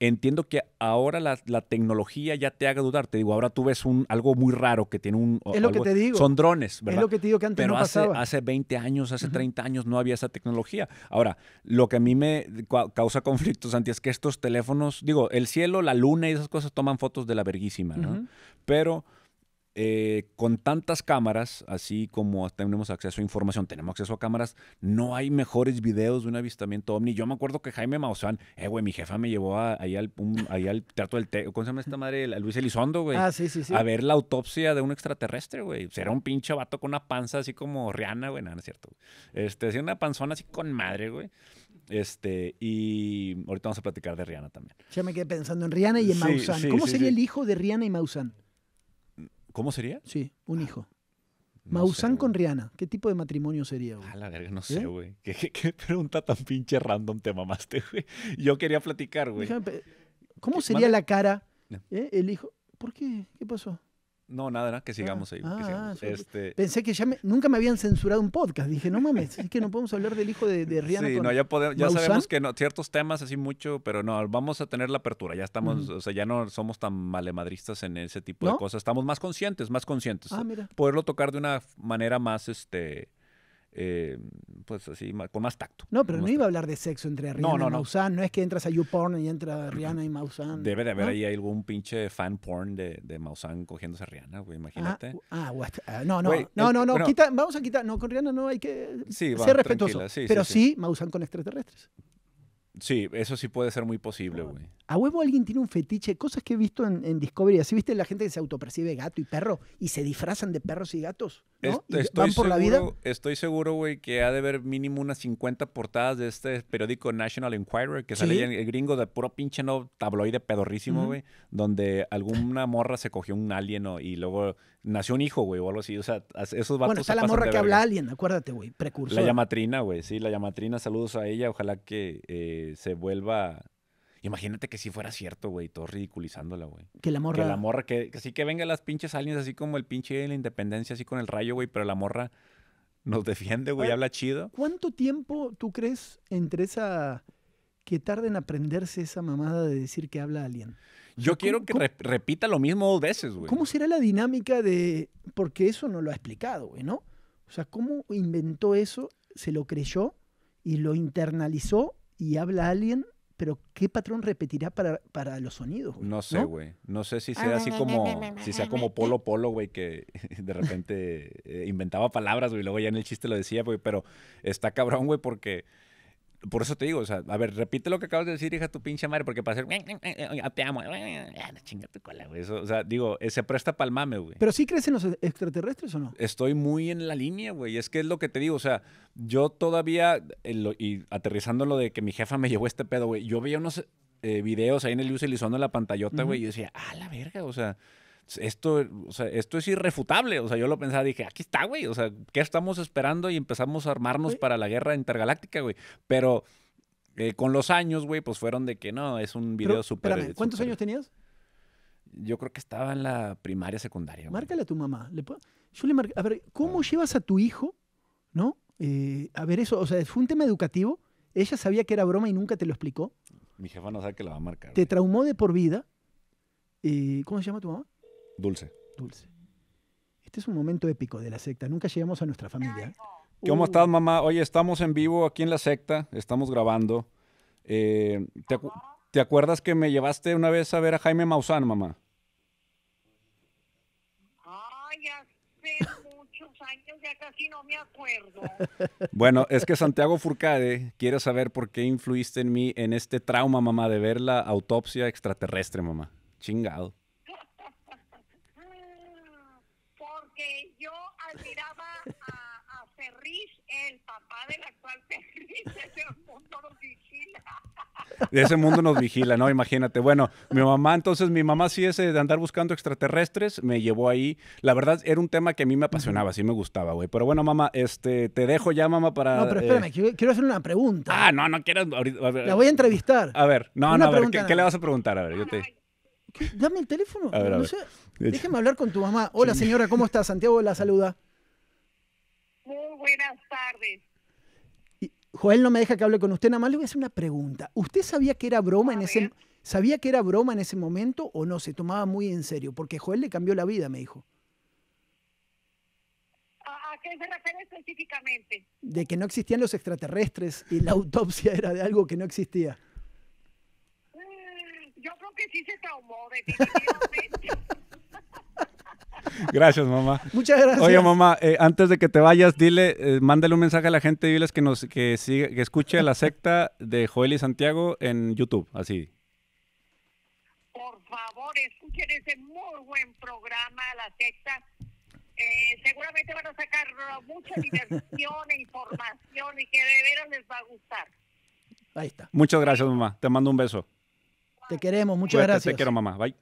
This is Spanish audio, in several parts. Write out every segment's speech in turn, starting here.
entiendo que ahora la, tecnología ya te haga dudar. Te digo, ahora tú ves un, algo muy raro que tiene un... Es lo que te digo. Son drones, ¿verdad? Es lo que te digo que antes no hace, Pero hace 20 años, hace 30 años no había esa tecnología. Ahora, lo que a mí me causa conflictos, Santi, es que estos teléfonos, digo, el cielo, la luna y esas cosas toman fotos de la verguísima, ¿no? Pero eh, con tantas cámaras, así como tenemos acceso a información, tenemos acceso a cámaras, no hay mejores videos de un avistamiento ovni. Yo me acuerdo que Jaime Maussan, eh, güey, mi jefa me llevó ahí, al, Teatro del Te ¿cómo se llama esta madre? Luis Elizondo, güey. Ah, sí, sí, sí. A ver la autopsia de un extraterrestre, güey. Será pues un pinche vato con una panza así como Rihanna, güey, no, no es cierto. Este, así una panzona así con madre, güey. Este, y ahorita vamos a platicar de Rihanna también. Ya me quedé pensando en Rihanna y en Maussan. ¿Cómo sería el hijo de Rihanna y Maussan? ¿Cómo sería? Sí, un hijo. No con Rihanna, ¿qué tipo de matrimonio sería, güey? A la verga, no sé, ¿Eh? güey. ¿Qué, pregunta tan pinche random te mamaste, güey? Yo quería platicar, güey. ¿Cómo sería la cara? ¿eh? El hijo. ¿Por qué? ¿Qué pasó? No, nada, que sigamos ah, ahí. Ah, este... Pensé que ya nunca me habían censurado un podcast. Dije, no mames, es que no podemos hablar del hijo de, de Rihanna. Sí, no, ya, podemos, ya sabemos que no, ciertos temas así mucho, pero no, vamos a tener la apertura. Ya estamos, o sea, ya no somos tan malemadristas en ese tipo de cosas. Estamos más conscientes, más conscientes. Ah, mira. Poderlo tocar de una manera más, este, eh, pues así, con más tacto. No, pero no iba a hablar de sexo entre Rihanna no, no, y Maussan. No. es que entras a YouPorn y entra Rihanna y Maussan. Debe de haber ahí algún pinche fan porn de, de Maussan cogiéndose a Rihanna, imagínate. Ah, ah, ah, no, no, no, no, no, vamos a quitar, no, con Rihanna no hay que ser respetuoso. pero sí, sí, Maussan con extraterrestres. Sí, eso sí puede ser muy posible, güey. A huevo alguien tiene un fetiche, cosas que he visto en, Discovery. Así viste la gente que se autopercibe gato y perro y se disfrazan de perros y gatos. ¿no? estoy por seguro, la vida. Estoy seguro, güey, que ha de haber mínimo unas 50 portadas de este periódico National Enquirer que ¿Sí? en el gringo de puro pinche tabloide pedorrísimo, güey, donde alguna morra se cogió un alien y luego nació un hijo, güey, o algo así. O sea, esos vatos. Bueno, está la morra que habla alguien, acuérdate, güey, precursor. La llamatrina, güey, sí, la llamatrina, saludos a ella. Ojalá que eh, se vuelva. Imagínate que si fuera cierto, güey, Todo ridiculizándola, güey. Que la morra. Que la morra, que, que sí que vengan las pinches aliens, así como el pinche de la independencia, así con el rayo, güey, pero la morra nos defiende, güey, habla chido. ¿Cuánto tiempo tú crees entre esa que tarda en aprenderse esa mamada de decir que habla alguien. Yo quiero que repita lo mismo dos veces, güey. ¿Cómo será la dinámica de.? Porque eso no lo ha explicado, güey, ¿no? O sea, ¿cómo inventó eso? Se lo creyó y lo internalizó y habla alguien, pero ¿qué patrón repetirá para, los sonidos? No sé, güey. ¿No? sé si sea ah, así como. Si sea como Polo Polo, güey, que de repente eh, inventaba palabras, güey, y luego ya en el chiste lo decía, güey, pero está cabrón, güey, porque por eso te digo, o sea, a ver, repite lo que acabas de decir, hija tu pinche madre, porque para hacer te amo, chinga tu cola, güey. o sea, digo, eh, se presta pa'l mame, güey. Pero sí crees en los extraterrestres o no? Estoy muy en la línea, güey. Es que es lo que te digo, o sea, yo todavía, eh, y aterrizando lo de que mi jefa me llevó este pedo, güey, yo veía unos eh, videos ahí en el y en la pantallota, güey, y decía, ah, la verga, o sea esto, esto es irrefutable. O sea, yo lo pensaba, dije, aquí está, güey. O sea, ¿qué estamos esperando? Y empezamos a armarnos para la guerra intergaláctica, güey. Pero eh, con los años, güey, pues fueron de que no, es un video súper. ¿Cuántos años tenías? Yo creo que estaba en la primaria, secundaria. Márcale a tu mamá. Yo le A ver, ¿cómo ah. llevas a tu hijo, no? Eh, a ver, eso, o sea, fue un tema educativo. Ella sabía que era broma y nunca te lo explicó. Mi jefa no sabe que la va a marcar. Te traumó de por vida. Eh, ¿Cómo se llama tu mamá? Dulce. Dulce. Este es un momento épico de la secta. Nunca llegamos a nuestra familia. ¿Cómo uh. estás, mamá? Oye, estamos en vivo aquí en la secta. Estamos grabando. Eh, ¿te, acuerdas que me llevaste una vez a ver a Jaime Maussan, mamá? Ay, hace muchos años ya casi no me acuerdo. Bueno, es que Santiago Furcade quiere saber por qué influiste en mí en este trauma, mamá, de ver la autopsia extraterrestre, mamá. Chingado. De ese mundo nos vigila, ¿no? Imagínate. Bueno, mi mamá, entonces, mi mamá sí ese eh, de andar buscando extraterrestres, me llevó ahí. La verdad, era un tema que a mí me apasionaba, sí me gustaba, güey. Pero bueno, mamá, este, te dejo ya, mamá, para... No, pero eh, espérame, quiero, hacer una pregunta. Ah, no, no quieres... La voy a entrevistar. A ver, no, no, a ¿qué, le vas a preguntar? A ver, yo te... Dame el teléfono. A no hablar con tu mamá. Hola, señora, ¿cómo está? Santiago la saluda. Muy buenas tardes. Joel no me deja que hable con usted, nada más le voy a hacer una pregunta. ¿Usted sabía que era broma en ese sabía que era broma en ese momento o no se tomaba muy en serio? Porque Joel le cambió la vida, me dijo. ¿A qué se refiere específicamente? De que no existían los extraterrestres y la autopsia era de algo que no existía. Mm, yo creo que sí se traumó definitivamente. Gracias, mamá. Muchas gracias. Oye, mamá, eh, antes de que te vayas, dile, eh, mándale un mensaje a la gente y diles que nos que que escuche la secta de Joel y Santiago en YouTube, así. Por favor, escuchen ese muy buen programa, la secta. Eh, seguramente van a sacar mucha diversión e información y que de veras les va a gustar. Ahí está. Muchas gracias, mamá. Te mando un beso. Te queremos, muchas gracias. Te quiero, mamá. Bye.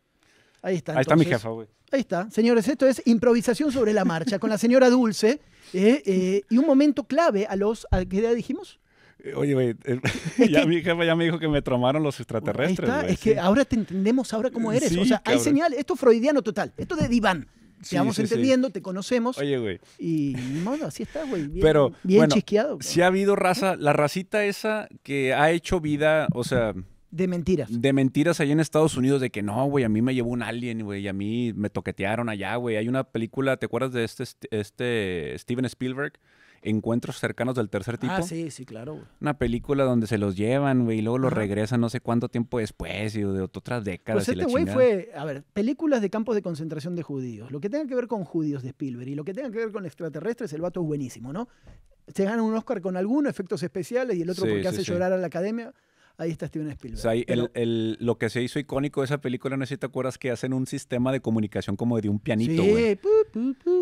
Ahí está. Ahí está mi jefa, güey. Ahí está. Señores, esto es improvisación sobre la marcha con la señora Dulce eh, eh, y un momento clave a los. ¿A qué dijimos? Eh, oye, güey, ya mi jefa ya me dijo que me tromaron los extraterrestres. güey. es que ahora te entendemos ahora cómo eres. o sea, hay señal. Esto es freudiano total. Esto de diván. te vamos entendiendo, te conocemos. Oye, güey. Y bueno, así está, güey. Bien, bien chisqueado. Si ha habido raza, la racita esa que ha hecho vida, o sea. De mentiras. De mentiras allá en Estados Unidos, de que no, güey, a mí me llevó un alien, güey, y a mí me toquetearon allá, güey. Hay una película, ¿te acuerdas de este, este, este Steven Spielberg? Encuentros cercanos del tercer ah, tipo. Ah, sí, sí, claro. Güey. Una película donde se los llevan, güey, y luego los regresan no sé cuánto tiempo después y de otras décadas. Pues este güey fue, a ver, películas de campos de concentración de judíos. Lo que tenga que ver con judíos de Spielberg y lo que tenga que ver con extraterrestres, el vato es buenísimo, ¿no? Se gana un Oscar con algunos efectos especiales y el otro porque hace llorar a la academia ahí está Steven Spielberg. lo que se hizo icónico de esa película, no sé si te acuerdas, que hacen un sistema de comunicación como de un pianito,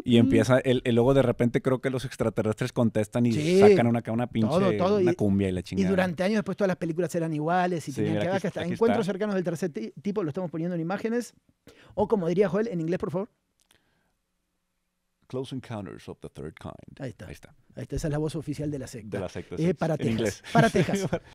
y empieza, el, luego de repente creo que los extraterrestres contestan y sacan una, una pinche, una cumbia y la chingada. Y durante años después todas las películas eran iguales y tenían que ver ah, hasta encuentros cercanos del tercer tipo, lo estamos poniendo en imágenes. O como diría Joel, en inglés, por favor. Close Encounters of the Third Kind. Ahí está. Ahí está. Esa es la voz oficial de la secta. De la secta. Eh, para Texas. Para Texas.